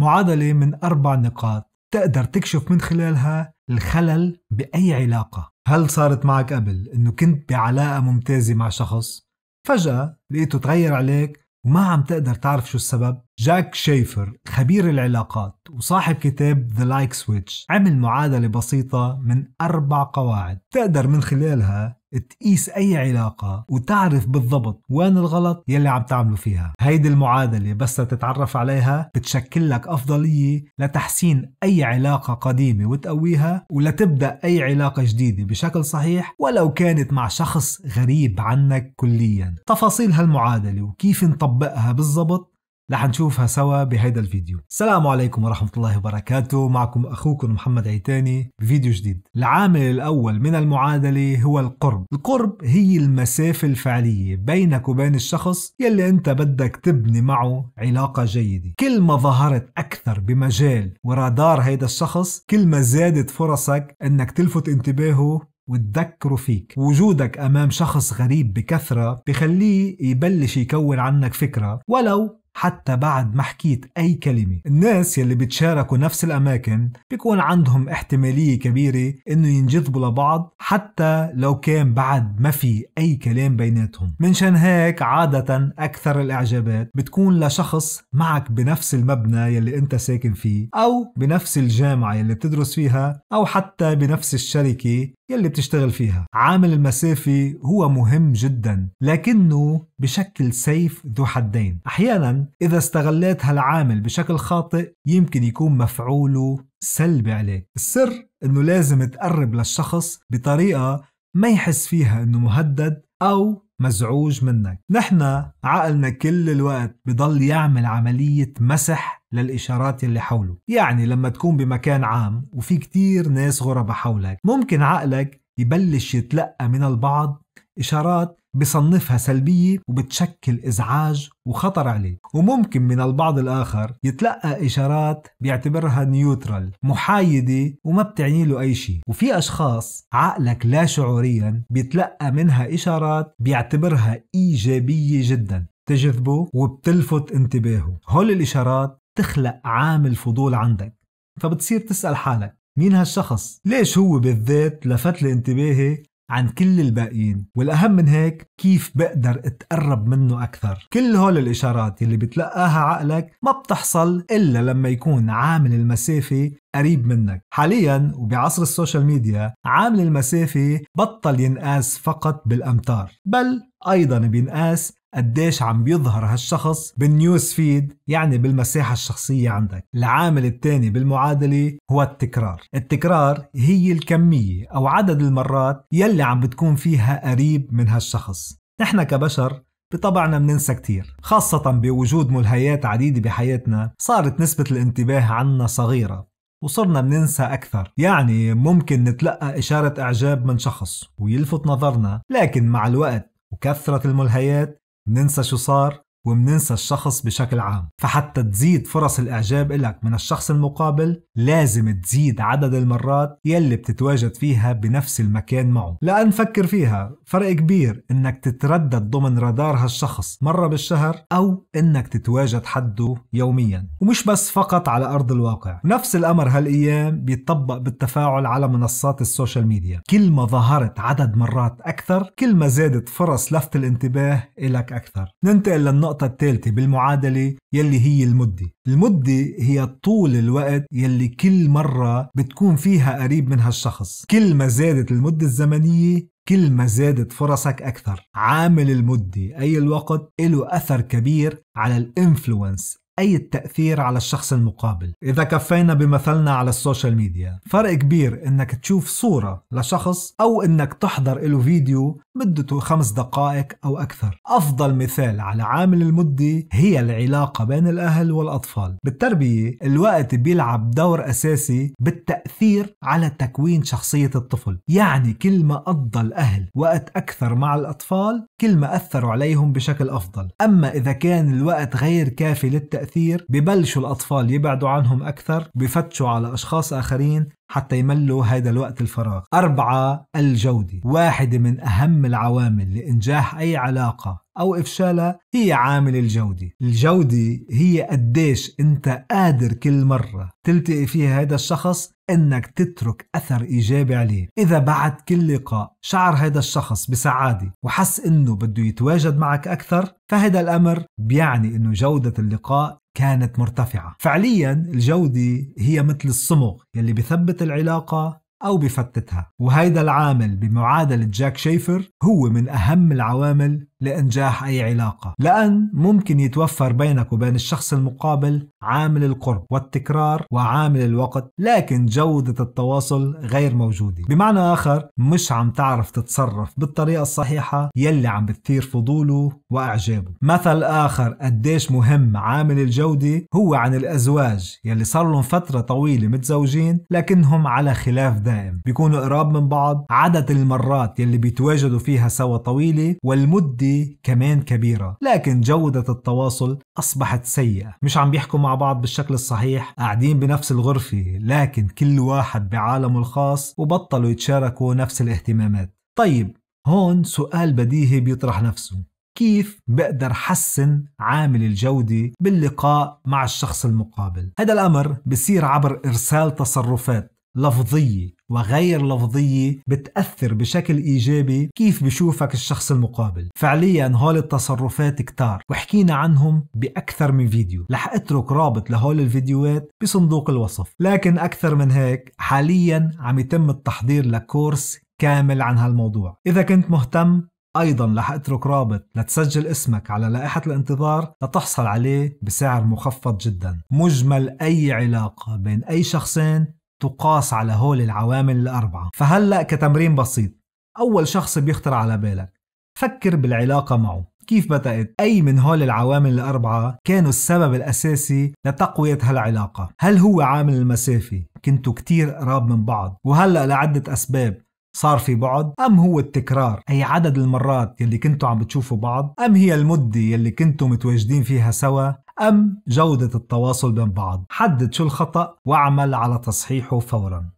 معادلة من أربع نقاط تقدر تكشف من خلالها الخلل بأي علاقة هل صارت معك قبل أنه كنت بعلاقة ممتازة مع شخص فجأة لقيته تغير عليك وما عم تقدر تعرف شو السبب جاك شيفر خبير العلاقات وصاحب كتاب The Like Switch عمل معادلة بسيطة من أربع قواعد تقدر من خلالها تقيس أي علاقة وتعرف بالضبط وين الغلط يلي عم تعمله فيها هيدي المعادلة بس تتعرف عليها بتشكل لك أفضلية لتحسين أي علاقة قديمة وتقويها ولتبدأ أي علاقة جديدة بشكل صحيح ولو كانت مع شخص غريب عنك كليا تفاصيل هالمعادلة وكيف نطبقها بالضبط رح نشوفها سوا بهيدا الفيديو السلام عليكم ورحمة الله وبركاته معكم أخوكم محمد عيتاني بفيديو جديد العامل الأول من المعادلة هو القرب القرب هي المسافة الفعلية بينك وبين الشخص يلي أنت بدك تبني معه علاقة جيدة كل ما ظهرت أكثر بمجال ورادار هيدا الشخص كل ما زادت فرصك أنك تلفت انتباهه وتذكره فيك وجودك أمام شخص غريب بكثرة بخليه يبلش يكون عنك فكرة ولو حتى بعد ما حكيت أي كلمة الناس يلي بتشاركوا نفس الأماكن بيكون عندهم احتمالية كبيرة إنه ينجذبوا لبعض حتى لو كان بعد ما في أي كلام بيناتهم منشان هيك عادة أكثر الإعجابات بتكون لشخص معك بنفس المبنى يلي أنت ساكن فيه أو بنفس الجامعة يلي بتدرس فيها أو حتى بنفس الشركة يلي بتشتغل فيها عامل المسافة هو مهم جدا لكنه بشكل سيف ذو حدين أحيانا إذا استغليت هالعامل بشكل خاطئ يمكن يكون مفعوله سلبي عليك السر أنه لازم تقرب للشخص بطريقة ما يحس فيها أنه مهدد أو مزعوج منك نحن عقلنا كل الوقت بضل يعمل عملية مسح للإشارات اللي حوله يعني لما تكون بمكان عام وفي كتير ناس غرب حولك ممكن عقلك يبلش يتلقى من البعض إشارات بصنفها سلبية وبتشكل إزعاج وخطر عليه وممكن من البعض الآخر يتلقى إشارات بيعتبرها نيوترال محايدة وما بتعني له أي شيء وفي أشخاص عقلك لا شعوريا بيتلقى منها إشارات بيعتبرها إيجابية جدا تجذبه وبتلفت انتباهه هول الإشارات تخلق عامل فضول عندك فبتصير تسأل حالك مين هالشخص؟ ليش هو بالذات لفت لي انتباهي عن كل الباقيين والأهم من هيك كيف بقدر اتقرب منه أكثر كل هول الإشارات اللي بتلقاها عقلك ما بتحصل إلا لما يكون عامل المسافة قريب منك حاليا وبعصر السوشيال ميديا عامل المسافة بطل ينقاس فقط بالأمتار بل أيضا بينقاس قديش عم بيظهر هالشخص بالنيوز فيد يعني بالمساحة الشخصية عندك العامل الثاني بالمعادلة هو التكرار التكرار هي الكمية أو عدد المرات يلي عم بتكون فيها قريب من هالشخص نحن كبشر بطبعنا بننسى كتير خاصة بوجود ملهيات عديدة بحياتنا صارت نسبة الانتباه عنا صغيرة وصرنا بننسى أكثر يعني ممكن نتلقى إشارة إعجاب من شخص ويلفت نظرنا لكن مع الوقت وكثرة الملهيات ننسى شو صار ومننسى الشخص بشكل عام فحتى تزيد فرص الإعجاب إلك من الشخص المقابل لازم تزيد عدد المرات يلي بتتواجد فيها بنفس المكان معه لأن فكر فيها فرق كبير إنك تتردد ضمن رادار هالشخص مرة بالشهر أو إنك تتواجد حده يوميا ومش بس فقط على أرض الواقع نفس الأمر هالأيام بيتطبق بالتفاعل على منصات السوشيال ميديا كل ما ظهرت عدد مرات أكثر كل ما زادت فرص لفت الانتباه إلك أكثر ننتقل للنقطة النقطة الثالثة بالمعادلة يلي هي المدة المدة هي طول الوقت يلي كل مرة بتكون فيها قريب من هالشخص كل ما زادت المدة الزمنية كل ما زادت فرصك أكثر عامل المدة أي الوقت له أثر كبير على الانفلونس أي التأثير على الشخص المقابل إذا كفينا بمثلنا على السوشيال ميديا فرق كبير إنك تشوف صورة لشخص أو إنك تحضر له فيديو مدته خمس دقائق أو أكثر أفضل مثال على عامل المدة هي العلاقة بين الأهل والأطفال بالتربية الوقت بيلعب دور أساسي بالتأثير على تكوين شخصية الطفل يعني كل ما قضى الأهل وقت أكثر مع الأطفال كل ما أثروا عليهم بشكل أفضل أما إذا كان الوقت غير كافي للتأثير كثير ببلشوا الأطفال يبعدوا عنهم أكثر بفتشوا على أشخاص آخرين حتى يملوا هذا الوقت الفراغ أربعة الجودة واحدة من أهم العوامل لإنجاح أي علاقة أو إفشالها هي عامل الجودة الجودة هي قديش أنت قادر كل مرة تلتقي فيها هذا الشخص انك تترك اثر ايجابي عليه، اذا بعد كل لقاء شعر هذا الشخص بسعاده وحس انه بده يتواجد معك اكثر، فهذا الامر بيعني انه جوده اللقاء كانت مرتفعة فعليا الجودة هي مثل الصمغ يلي بثبت العلاقة أو بفتتها وهيدا العامل بمعادلة جاك شيفر هو من أهم العوامل لإنجاح أي علاقة لأن ممكن يتوفر بينك وبين الشخص المقابل عامل القرب والتكرار وعامل الوقت لكن جودة التواصل غير موجودة بمعنى آخر مش عم تعرف تتصرف بالطريقة الصحيحة يلي عم بتثير فضوله وإعجابه مثل آخر قديش مهم عامل الجودة هو عن الأزواج يلي صار لهم فترة طويلة متزوجين لكنهم على خلاف دائم بيكونوا قراب من بعض عدد المرات يلي بيتواجدوا فيها سوا طويلة والمدة كمان كبيرة لكن جودة التواصل أصبحت سيئة مش عم بيحكوا مع بعض بالشكل الصحيح قاعدين بنفس الغرفة لكن كل واحد بعالمه الخاص وبطلوا يتشاركوا نفس الاهتمامات طيب هون سؤال بديهي بيطرح نفسه كيف بقدر حسن عامل الجودة باللقاء مع الشخص المقابل هذا الأمر بصير عبر إرسال تصرفات لفظية وغير لفظية بتأثر بشكل إيجابي كيف بشوفك الشخص المقابل فعليا هول التصرفات كتار وحكينا عنهم بأكثر من فيديو رح أترك رابط لهول الفيديوهات بصندوق الوصف لكن أكثر من هيك حاليا عم يتم التحضير لكورس كامل عن هالموضوع إذا كنت مهتم ايضا رح اترك رابط لتسجل اسمك على لائحه الانتظار لتحصل عليه بسعر مخفض جدا مجمل اي علاقه بين اي شخصين تقاس على هول العوامل الأربعة فهلأ كتمرين بسيط أول شخص بيخطر على بالك فكر بالعلاقة معه كيف بدأت أي من هول العوامل الأربعة كانوا السبب الأساسي لتقوية هالعلاقة هل هو عامل المسافة كنتوا كتير قراب من بعض وهلأ لعدة أسباب صار في بعد أم هو التكرار أي عدد المرات يلي كنتوا عم بتشوفوا بعض أم هي المدة يلي كنتوا متواجدين فيها سوا أم جودة التواصل بين بعض حدد شو الخطأ واعمل على تصحيحه فورا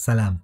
سلام